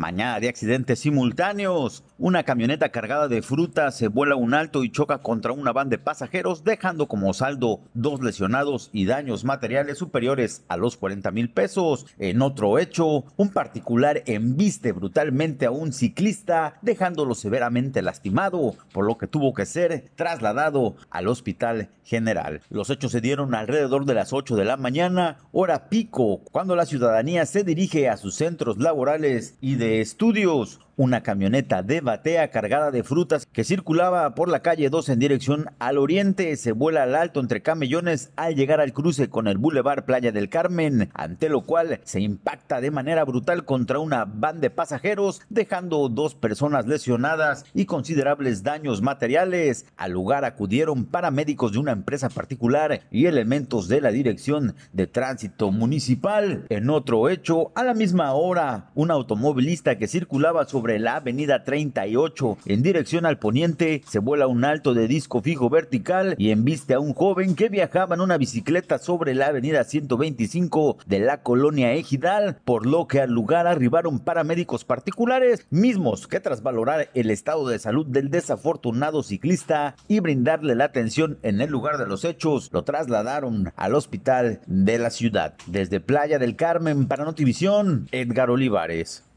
Mañana de accidentes simultáneos. Una camioneta cargada de fruta se vuela un alto y choca contra una van de pasajeros, dejando como saldo dos lesionados y daños materiales superiores a los 40 mil pesos. En otro hecho, un particular embiste brutalmente a un ciclista, dejándolo severamente lastimado, por lo que tuvo que ser trasladado al hospital general. Los hechos se dieron alrededor de las 8 de la mañana, hora pico, cuando la ciudadanía se dirige a sus centros laborales y de estudios una camioneta de batea cargada de frutas que circulaba por la calle 2 en dirección al oriente se vuela al alto entre camellones al llegar al cruce con el Boulevard Playa del Carmen, ante lo cual se impacta de manera brutal contra una van de pasajeros, dejando dos personas lesionadas y considerables daños materiales. Al lugar acudieron paramédicos de una empresa particular y elementos de la Dirección de Tránsito Municipal. En otro hecho, a la misma hora, un automovilista que circulaba sobre la avenida 38. En dirección al poniente se vuela un alto de disco fijo vertical y embiste a un joven que viajaba en una bicicleta sobre la avenida 125 de la colonia Ejidal, por lo que al lugar arribaron paramédicos particulares, mismos que tras valorar el estado de salud del desafortunado ciclista y brindarle la atención en el lugar de los hechos, lo trasladaron al hospital de la ciudad. Desde Playa del Carmen para Notivisión, Edgar Olivares.